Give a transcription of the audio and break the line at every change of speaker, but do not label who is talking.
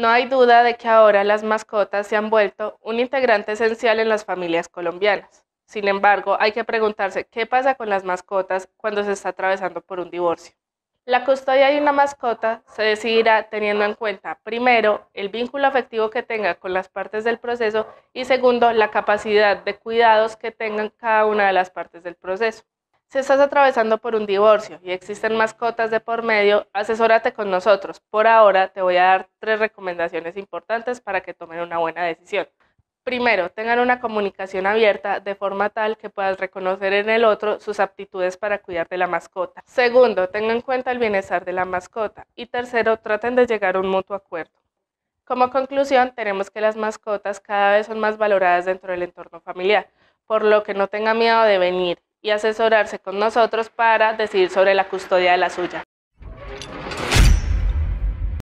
No hay duda de que ahora las mascotas se han vuelto un integrante esencial en las familias colombianas. Sin embargo, hay que preguntarse qué pasa con las mascotas cuando se está atravesando por un divorcio.
La custodia de una mascota
se decidirá teniendo en cuenta, primero, el vínculo afectivo que tenga con las partes del proceso y segundo, la capacidad de cuidados que tengan cada una de las partes del proceso. Si estás atravesando por un divorcio y existen mascotas de por medio, asesórate con nosotros. Por ahora te voy a dar tres recomendaciones importantes para que tomen una buena decisión. Primero, tengan una comunicación abierta de forma tal que puedas reconocer en el otro sus aptitudes para cuidar de la mascota. Segundo, tengan en cuenta el bienestar de la mascota. Y tercero, traten de llegar a un mutuo acuerdo. Como conclusión, tenemos que las mascotas cada vez son más valoradas dentro del entorno familiar, por lo que no tenga miedo de venir, y asesorarse con nosotros para decidir sobre la custodia de la suya.